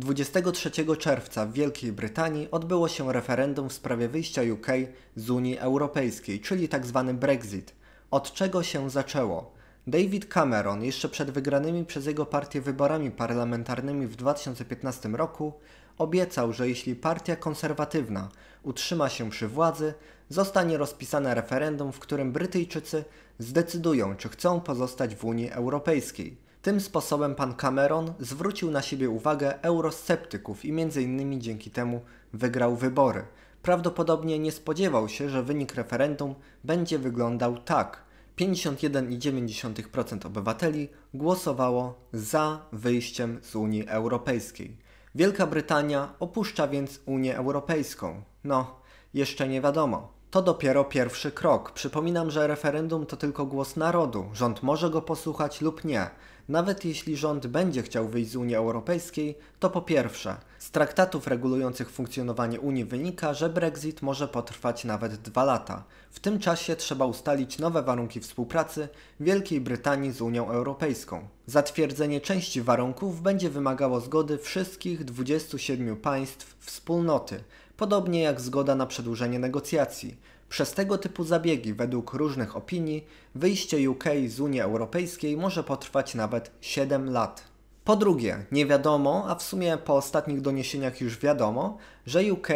23 czerwca w Wielkiej Brytanii odbyło się referendum w sprawie wyjścia UK z Unii Europejskiej, czyli tzw. Tak Brexit. Od czego się zaczęło? David Cameron jeszcze przed wygranymi przez jego partię wyborami parlamentarnymi w 2015 roku obiecał, że jeśli partia konserwatywna utrzyma się przy władzy, zostanie rozpisane referendum, w którym Brytyjczycy zdecydują, czy chcą pozostać w Unii Europejskiej. Tym sposobem pan Cameron zwrócił na siebie uwagę eurosceptyków i m.in. dzięki temu wygrał wybory. Prawdopodobnie nie spodziewał się, że wynik referendum będzie wyglądał tak. 51,9% obywateli głosowało za wyjściem z Unii Europejskiej. Wielka Brytania opuszcza więc Unię Europejską. No, jeszcze nie wiadomo. To dopiero pierwszy krok. Przypominam, że referendum to tylko głos narodu. Rząd może go posłuchać lub nie. Nawet jeśli rząd będzie chciał wyjść z Unii Europejskiej, to po pierwsze, z traktatów regulujących funkcjonowanie Unii wynika, że Brexit może potrwać nawet dwa lata. W tym czasie trzeba ustalić nowe warunki współpracy Wielkiej Brytanii z Unią Europejską. Zatwierdzenie części warunków będzie wymagało zgody wszystkich 27 państw wspólnoty podobnie jak zgoda na przedłużenie negocjacji. Przez tego typu zabiegi, według różnych opinii, wyjście UK z Unii Europejskiej może potrwać nawet 7 lat. Po drugie, nie wiadomo, a w sumie po ostatnich doniesieniach już wiadomo, że UK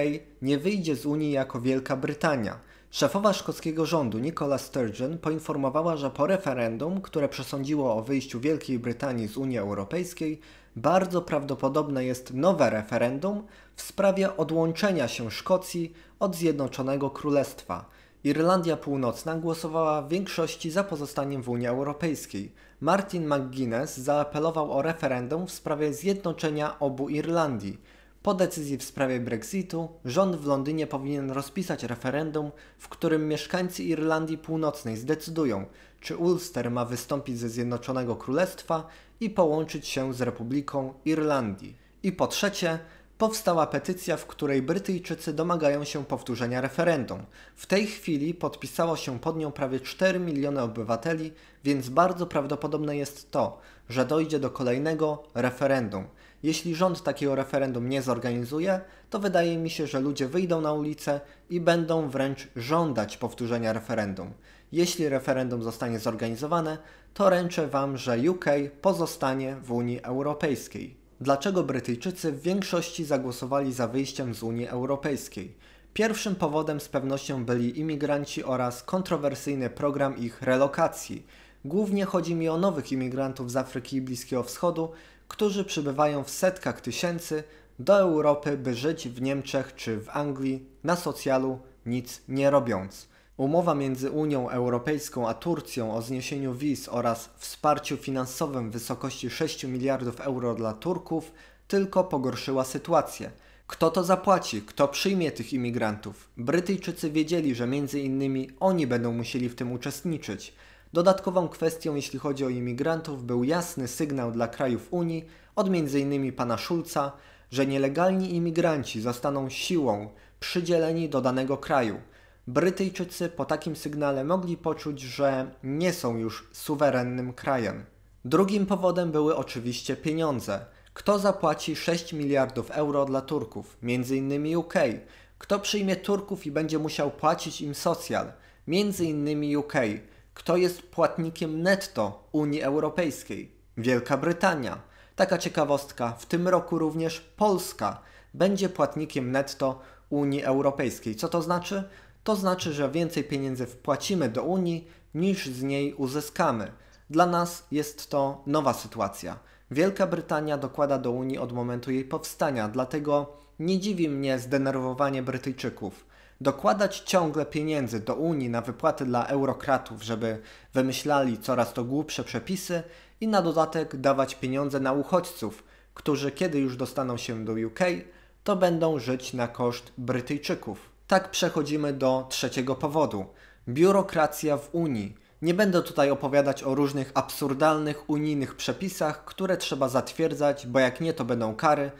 nie wyjdzie z Unii jako Wielka Brytania – Szefowa szkockiego rządu Nicola Sturgeon poinformowała, że po referendum, które przesądziło o wyjściu Wielkiej Brytanii z Unii Europejskiej, bardzo prawdopodobne jest nowe referendum w sprawie odłączenia się Szkocji od Zjednoczonego Królestwa. Irlandia Północna głosowała w większości za pozostaniem w Unii Europejskiej. Martin McGuinness zaapelował o referendum w sprawie zjednoczenia obu Irlandii. Po decyzji w sprawie Brexitu rząd w Londynie powinien rozpisać referendum, w którym mieszkańcy Irlandii Północnej zdecydują, czy Ulster ma wystąpić ze Zjednoczonego Królestwa i połączyć się z Republiką Irlandii. I po trzecie, powstała petycja, w której Brytyjczycy domagają się powtórzenia referendum. W tej chwili podpisało się pod nią prawie 4 miliony obywateli, więc bardzo prawdopodobne jest to, że dojdzie do kolejnego referendum. Jeśli rząd takiego referendum nie zorganizuje, to wydaje mi się, że ludzie wyjdą na ulicę i będą wręcz żądać powtórzenia referendum. Jeśli referendum zostanie zorganizowane, to ręczę Wam, że UK pozostanie w Unii Europejskiej. Dlaczego Brytyjczycy w większości zagłosowali za wyjściem z Unii Europejskiej? Pierwszym powodem z pewnością byli imigranci oraz kontrowersyjny program ich relokacji. Głównie chodzi mi o nowych imigrantów z Afryki i Bliskiego Wschodu, którzy przybywają w setkach tysięcy do Europy, by żyć w Niemczech czy w Anglii na socjalu, nic nie robiąc. Umowa między Unią Europejską a Turcją o zniesieniu wiz oraz wsparciu finansowym w wysokości 6 miliardów euro dla Turków tylko pogorszyła sytuację. Kto to zapłaci? Kto przyjmie tych imigrantów? Brytyjczycy wiedzieli, że między innymi oni będą musieli w tym uczestniczyć. Dodatkową kwestią, jeśli chodzi o imigrantów, był jasny sygnał dla krajów Unii od m.in. pana Schulza, że nielegalni imigranci zostaną siłą przydzieleni do danego kraju. Brytyjczycy po takim sygnale mogli poczuć, że nie są już suwerennym krajem. Drugim powodem były oczywiście pieniądze. Kto zapłaci 6 miliardów euro dla Turków, m.in. UK? Kto przyjmie Turków i będzie musiał płacić im socjal, m.in. UK? Kto jest płatnikiem netto Unii Europejskiej? Wielka Brytania. Taka ciekawostka, w tym roku również Polska będzie płatnikiem netto Unii Europejskiej. Co to znaczy? To znaczy, że więcej pieniędzy wpłacimy do Unii niż z niej uzyskamy. Dla nas jest to nowa sytuacja. Wielka Brytania dokłada do Unii od momentu jej powstania, dlatego nie dziwi mnie zdenerwowanie Brytyjczyków dokładać ciągle pieniędzy do Unii na wypłaty dla eurokratów, żeby wymyślali coraz to głupsze przepisy i na dodatek dawać pieniądze na uchodźców, którzy kiedy już dostaną się do UK, to będą żyć na koszt Brytyjczyków. Tak przechodzimy do trzeciego powodu. Biurokracja w Unii. Nie będę tutaj opowiadać o różnych absurdalnych unijnych przepisach, które trzeba zatwierdzać, bo jak nie to będą kary,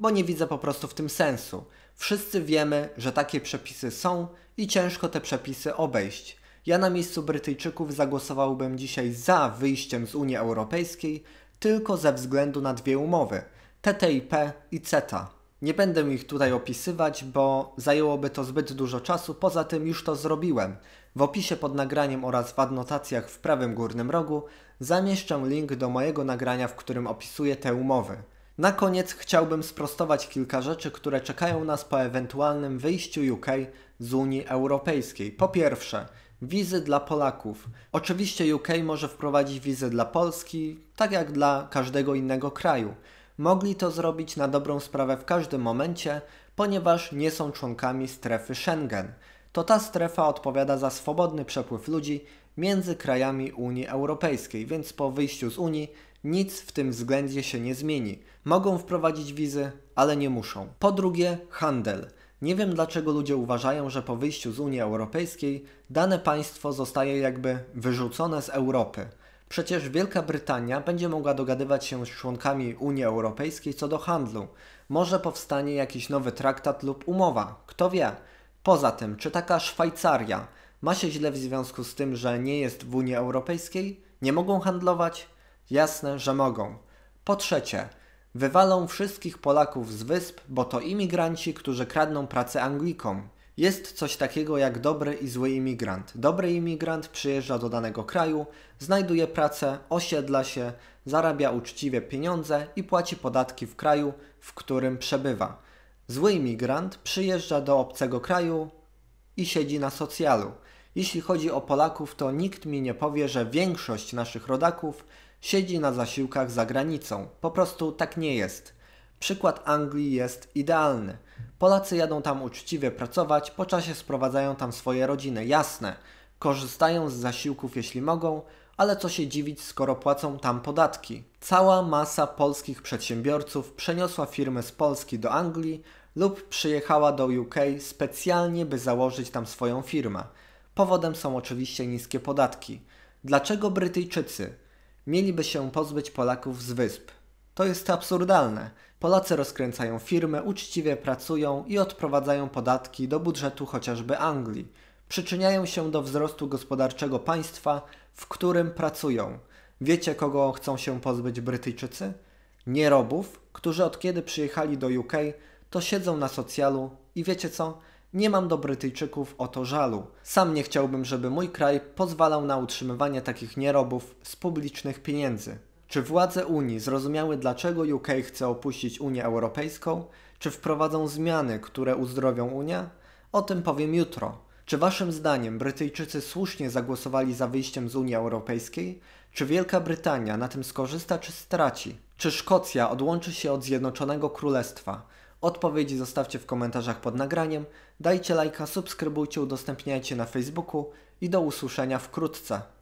bo nie widzę po prostu w tym sensu. Wszyscy wiemy, że takie przepisy są i ciężko te przepisy obejść. Ja na miejscu Brytyjczyków zagłosowałbym dzisiaj za wyjściem z Unii Europejskiej tylko ze względu na dwie umowy TTIP i CETA. Nie będę ich tutaj opisywać, bo zajęłoby to zbyt dużo czasu, poza tym już to zrobiłem. W opisie pod nagraniem oraz w adnotacjach w prawym górnym rogu zamieszczę link do mojego nagrania, w którym opisuję te umowy. Na koniec chciałbym sprostować kilka rzeczy, które czekają nas po ewentualnym wyjściu UK z Unii Europejskiej. Po pierwsze, wizy dla Polaków. Oczywiście UK może wprowadzić wizy dla Polski, tak jak dla każdego innego kraju. Mogli to zrobić na dobrą sprawę w każdym momencie, ponieważ nie są członkami strefy Schengen. To ta strefa odpowiada za swobodny przepływ ludzi między krajami Unii Europejskiej, więc po wyjściu z Unii nic w tym względzie się nie zmieni. Mogą wprowadzić wizy, ale nie muszą. Po drugie, handel. Nie wiem dlaczego ludzie uważają, że po wyjściu z Unii Europejskiej dane państwo zostaje jakby wyrzucone z Europy. Przecież Wielka Brytania będzie mogła dogadywać się z członkami Unii Europejskiej co do handlu. Może powstanie jakiś nowy traktat lub umowa, kto wie. Poza tym, czy taka Szwajcaria ma się źle w związku z tym, że nie jest w Unii Europejskiej? Nie mogą handlować? Jasne, że mogą. Po trzecie, wywalą wszystkich Polaków z wysp, bo to imigranci, którzy kradną pracę Anglikom. Jest coś takiego jak dobry i zły imigrant. Dobry imigrant przyjeżdża do danego kraju, znajduje pracę, osiedla się, zarabia uczciwie pieniądze i płaci podatki w kraju, w którym przebywa. Zły imigrant przyjeżdża do obcego kraju i siedzi na socjalu. Jeśli chodzi o Polaków, to nikt mi nie powie, że większość naszych rodaków siedzi na zasiłkach za granicą. Po prostu tak nie jest. Przykład Anglii jest idealny. Polacy jadą tam uczciwie pracować, po czasie sprowadzają tam swoje rodziny, jasne. Korzystają z zasiłków jeśli mogą, ale co się dziwić, skoro płacą tam podatki. Cała masa polskich przedsiębiorców przeniosła firmy z Polski do Anglii lub przyjechała do UK specjalnie, by założyć tam swoją firmę. Powodem są oczywiście niskie podatki. Dlaczego Brytyjczycy, mieliby się pozbyć Polaków z wysp. To jest absurdalne. Polacy rozkręcają firmy, uczciwie pracują i odprowadzają podatki do budżetu chociażby Anglii. Przyczyniają się do wzrostu gospodarczego państwa, w którym pracują. Wiecie, kogo chcą się pozbyć Brytyjczycy? Nierobów, którzy od kiedy przyjechali do UK, to siedzą na socjalu i wiecie co? Nie mam do Brytyjczyków o to żalu. Sam nie chciałbym, żeby mój kraj pozwalał na utrzymywanie takich nierobów z publicznych pieniędzy. Czy władze Unii zrozumiały, dlaczego UK chce opuścić Unię Europejską? Czy wprowadzą zmiany, które uzdrowią Unię? O tym powiem jutro. Czy waszym zdaniem Brytyjczycy słusznie zagłosowali za wyjściem z Unii Europejskiej? Czy Wielka Brytania na tym skorzysta czy straci? Czy Szkocja odłączy się od Zjednoczonego Królestwa? Odpowiedzi zostawcie w komentarzach pod nagraniem, dajcie lajka, subskrybujcie, udostępniajcie na Facebooku i do usłyszenia wkrótce.